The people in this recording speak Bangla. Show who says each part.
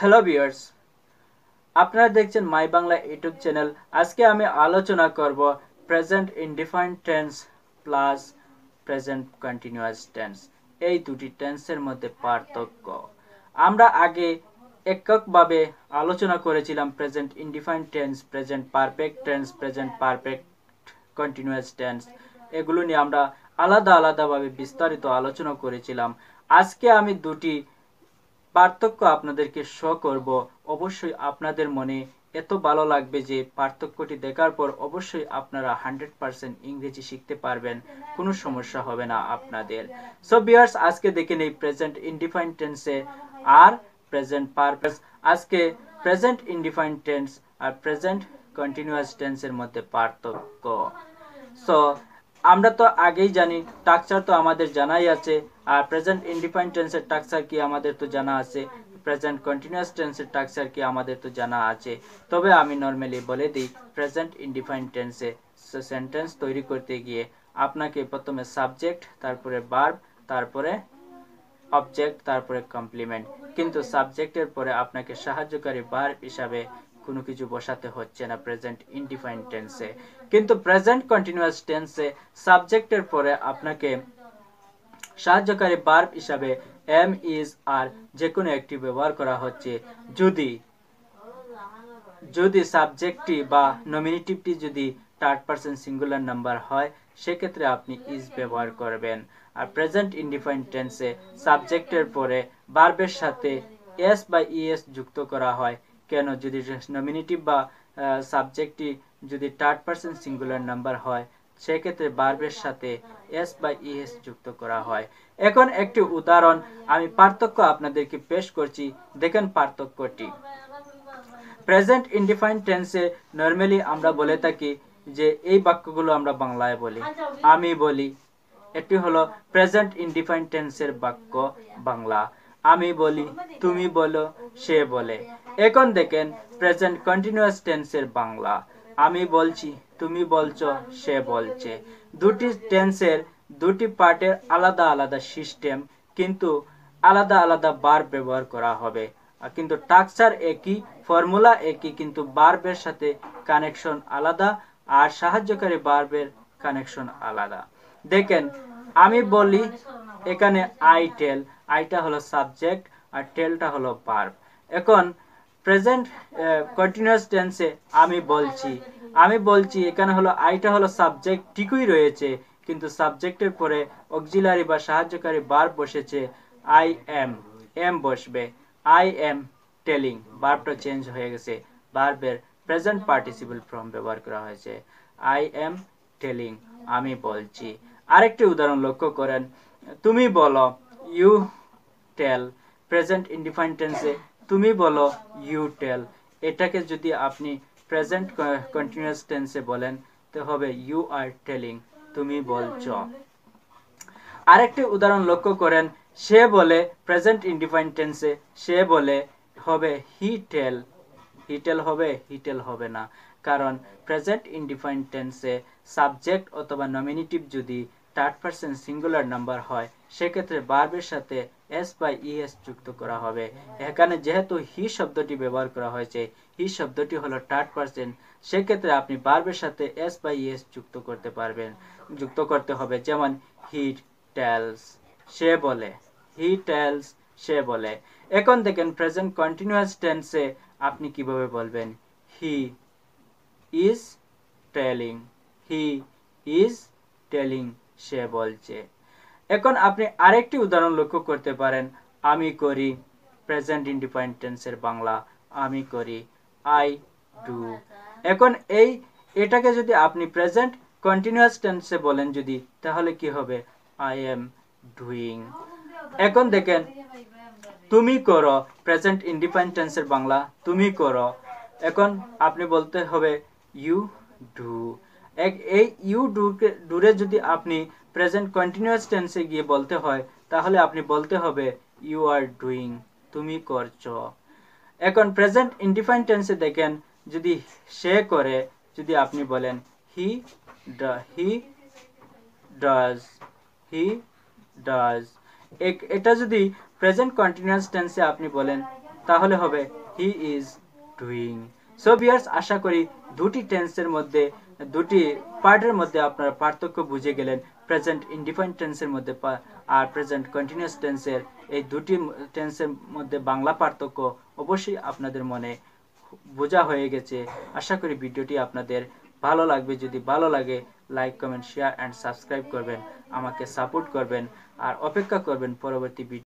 Speaker 1: হ্যালো বিয়ার্স আপনারা দেখছেন মাই বাংলা ইউটিউব চ্যানেল আজকে আমি আলোচনা করব present indefinite tense plus present continuous tense এই দুটি টেন্সের মধ্যে পার্থক্য আমরা আগে এককভাবে আলোচনা করেছিলাম present indefinite tense present perfect tense present perfect continuous tense এগুলো নিয়ে আমরা আলাদা আলাদাভাবে বিস্তারিত আলোচনা করেছিলাম আজকে আমি দুটি পার্থক্য আপনাদেরকে শো করব অবশ্যই আপনাদের মনে এত ভালো লাগবে যে পার্থক্যটি দেখার পর অবশ্যই আপনারা হান্ড্রেড পারসেন্ট ইংরেজি শিখতে পারবেন কোনো সমস্যা হবে না আপনাদের সো বিয়ার্স আজকে দেখে নেই প্রেজেন্ট ইনডিফাইন টেন্সে আর প্রেজেন্ট পারপাস আজকে প্রেজেন্ট ইনডিফাইন টেন্স আর প্রেজেন্ট কন্টিনিউয়াস টেন্সের মধ্যে পার্থক্য সো আমরা তো আগেই জানি টাকচার তো আমাদের জানাই আছে আর প্রেজেন্ট ইন্ডিপেন্ড টেন্সের টাকচার কি আমাদের তো জানা আছে প্রেজেন্ট কন্টিনিউয়াস টেন্সের টাকচার কি আমাদের তো জানা আছে তবে আমি নর্মালি বলে দিই প্রেজেন্ট ইন্ডিপেন্ড টেন্সে সেন্টেন্স তৈরি করতে গিয়ে আপনাকে প্রথমে সাবজেক্ট তারপরে বার্ব তারপরে অবজেক্ট তারপরে কমপ্লিমেন্ট কিন্তু সাবজেক্টের পরে আপনাকে সাহায্যকারী বার হিসাবে কোনো কিছু বসাতে হচ্ছে না প্রেজেন্ট ইনডিফাইন টেন্সে কিন্তু প্রেজেন্ট কন্টিনিউয়াস টেন্সে সাবজেক্টের পরে আপনাকে সাহায্যকারী বার্ব হিসাবে এম ইজ আর যে কোনো একটি ব্যবহার করা হচ্ছে যদি যদি সাবজেক্টটি বা নমিনেটিভটি যদি থার্ড পার্সেন্ট সিঙ্গুলার নাম্বার হয় সেক্ষেত্রে আপনি ইজ ব্যবহার করবেন আর প্রেজেন্ট ইনডিফাইন টেন্সে সাবজেক্টের পরে বার্বের সাথে এস বা ইএস যুক্ত করা হয় কেন যদি নমিনেটিভ বা সাবজেক্টটি যদি থার্ড পার্সন সিঙ্গুলার নাম্বার হয় সেক্ষেত্রে বার্বের সাথে এস বা ইএস যুক্ত করা হয় এখন একটি উদাহরণ আমি পার্থক্য আপনাদেরকে পেশ করছি দেখেন পার্থক্যটি প্রেজেন্ট ইনডিফাইন টেন্সে নর্মালি আমরা বলে থাকি যে এই বাক্যগুলো আমরা বাংলায় বলি আমি বলি এটি হলো প্রেজেন্ট ইনডিফাইন টেন্সের বাক্য বাংলা আমি বলি তুমি বলো সে বলে এখন দেখেন প্রেজেন্ট কন্টিনিউয়াস টেন্সের বাংলা আমি বলছি তুমি বলছো সে বলছে দুটি টেন্সের দুটি পার্টের আলাদা আলাদা সিস্টেম কিন্তু আলাদা আলাদা বার ব্যবহার করা হবে কিন্তু টাকচার একই ফর্মুলা একই কিন্তু বার্বের সাথে কানেকশন আলাদা আর সাহায্যকারী বার্বের কানেকশন আলাদা দেখেন আমি বলি এখানে আই টেল আইটা হলো সাবজেক্ট আর টেলটা হলো বার্ব এখন প্রেজেন্ট কন্টিনিউয়াস টেন্সে আমি বলছি আমি বলছি এখানে হলো আইটা হলো সাবজেক্ট ঠিকই রয়েছে কিন্তু সাবজেক্টের পরে অক্সিলারি বা সাহায্যকারী বার বসেছে আই এম এম বসবে আই এম টেলিং বার্বটা চেঞ্জ হয়ে গেছে বার্বের প্রেজেন্ট পার্টিসিপল ফর্ম ব্যবহার করা হয়েছে আই এম টেলিং আমি বলছি আরেকটি উদাহরণ লক্ষ্য করেন তুমি বলো ইউ টেল প্রেজেন্ট ইনডিফাইন টেন্সে তুমি বলো ইউ টেল এটাকে যদি আপনি প্রেজেন্ট কন্টিনিউয়াস টেন্সে বলেন তো হবে ইউ আর টেলিং তুমি বলছ আরেকটি উদাহরণ লক্ষ্য করেন সে বলে প্রেজেন্ট ইনডিফাইন টেন্সে সে বলে হবে হি টেল হি টেল হবে হি টেল হবে না কারণ প্রেজেন্ট ইনডিফাইন টেন্সে সাবজেক্ট অথবা নমিনেটিভ যদি থার্ড পার্সেন্ট সিঙ্গুলার নাম্বার হয় সেক্ষেত্রে বার্বের সাথে এস বাই ইএস যুক্ত করা হবে এখানে যেহেতু হি শব্দটি ব্যবহার করা হয়েছে হি শব্দটি হলো থার্ড পার্সেন্ট সেক্ষেত্রে আপনি বার্বের সাথে এস বাই ইএস যুক্ত করতে পারবেন যুক্ত করতে হবে যেমন হি টেলস সে বলে হি টেলস সে বলে এখন দেখেন প্রেজেন্ট কন্টিনিউয়াস টেন্সে আপনি কিভাবে বলবেন he is telling he is telling সে বলছে এখন আপনি আরেকটি উদাহরণ লক্ষ্য করতে পারেন আমি করি প্রেজেন্ট ইন্ডিপেন্ডেন্সের বাংলা আমি করি আই ডু এখন এই এটাকে যদি আপনি প্রেজেন্ট কন্টিনিউয়াস টেন্সে বলেন যদি তাহলে কি হবে আই এম ডুইং এখন দেখেন তুমি করো প্রেজেন্ট ইন্ডিপেন্ডেন্সের বাংলা তুমি করো এখন আপনি বলতে হবে ইউ ডু এক এই ইউ ডুকে ডুরে যদি আপনি প্রেজেন্ট কন্টিনিউয়াস টেন্সে গিয়ে বলতে হয় তাহলে আপনি বলতে হবে ইউ আর ডুইং তুমি করছো এখন প্রেজেন্ট ইনডিফাইন টেন্সে দেখেন যদি সে করে যদি আপনি বলেন হি হি ডাজ হি ডাজ এটা যদি প্রেজেন্ট কন্টিনিউয়াস টেন্সে আপনি বলেন তাহলে হবে he is doing so viewers আশা করি দুটি টেন্সের মধ্যে দুটি পার্টের মধ্যে আপনারা পার্থক্য বুঝে গেলেন প্রেজেন্ট ইনডিফাইন টেন্সের মধ্যে আর প্রেজেন্ট কন্টিনিউয়াস টেন্সের এই দুটি টেন্সের মধ্যে বাংলা পার্থক্য অবশ্যই আপনাদের মনে বোঝা হয়ে গেছে আশা করি ভিডিওটি আপনাদের ভালো লাগবে যদি ভালো লাগে like comment share and subscribe করবেন আমাকে সাপোর্ট করবেন আর অপেক্ষা করবেন পরবর্তী ভিডিও